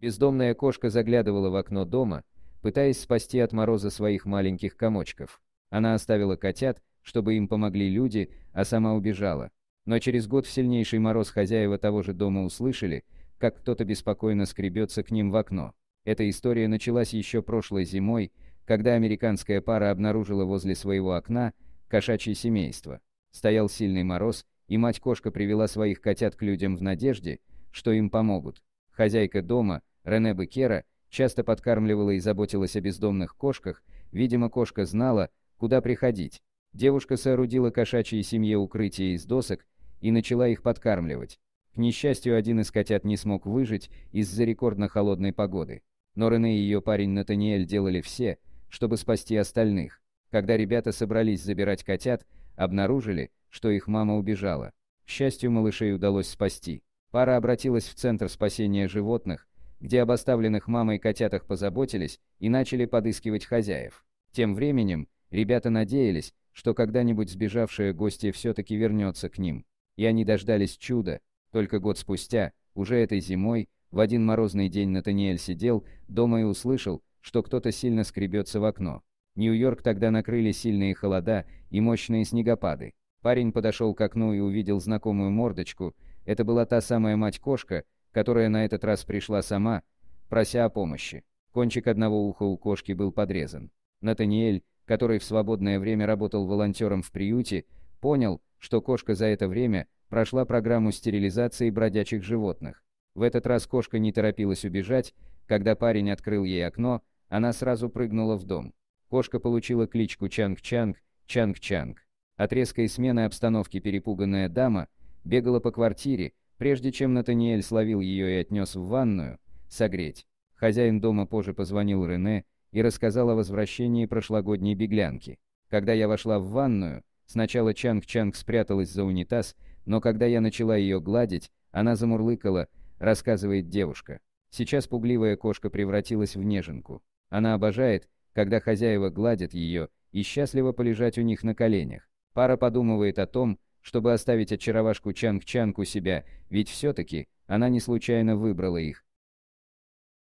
Бездомная кошка заглядывала в окно дома, пытаясь спасти от мороза своих маленьких комочков. Она оставила котят, чтобы им помогли люди, а сама убежала. Но через год в сильнейший мороз хозяева того же дома услышали, как кто-то беспокойно скребется к ним в окно. Эта история началась еще прошлой зимой, когда американская пара обнаружила возле своего окна кошачье семейство. Стоял сильный мороз, и мать-кошка привела своих котят к людям в надежде, что им помогут. Хозяйка дома, Рене Бекера, часто подкармливала и заботилась о бездомных кошках, видимо кошка знала, куда приходить. Девушка соорудила кошачьей семье укрытие из досок и начала их подкармливать. К несчастью, один из котят не смог выжить из-за рекордно холодной погоды. Но Рене и ее парень Натаниэль делали все, чтобы спасти остальных. Когда ребята собрались забирать котят, обнаружили, что их мама убежала. К счастью, малышей удалось спасти. Пара обратилась в Центр спасения животных, где об оставленных мамой котятах позаботились и начали подыскивать хозяев. Тем временем, ребята надеялись, что когда-нибудь сбежавшие гости все-таки вернется к ним. И они дождались чуда, только год спустя, уже этой зимой, в один морозный день Натаниэль сидел дома и услышал, что кто-то сильно скребется в окно. Нью-Йорк тогда накрыли сильные холода и мощные снегопады. Парень подошел к окну и увидел знакомую мордочку. Это была та самая мать-кошка, которая на этот раз пришла сама, прося о помощи. Кончик одного уха у кошки был подрезан. Натаниэль, который в свободное время работал волонтером в приюте, понял, что кошка за это время прошла программу стерилизации бродячих животных. В этот раз кошка не торопилась убежать, когда парень открыл ей окно, она сразу прыгнула в дом. Кошка получила кличку Чанг-Чанг, Чанг-Чанг. От резкой смены обстановки перепуганная дама бегала по квартире, прежде чем Натаниэль словил ее и отнес в ванную, согреть. Хозяин дома позже позвонил Рене и рассказал о возвращении прошлогодней беглянки. Когда я вошла в ванную, сначала Чанг-Чанг спряталась за унитаз, но когда я начала ее гладить, она замурлыкала, рассказывает девушка. Сейчас пугливая кошка превратилась в неженку. Она обожает, когда хозяева гладят ее и счастливо полежать у них на коленях. Пара подумывает о том, чтобы оставить очаровашку Чанг-Чанг у себя, ведь все-таки она не случайно выбрала их.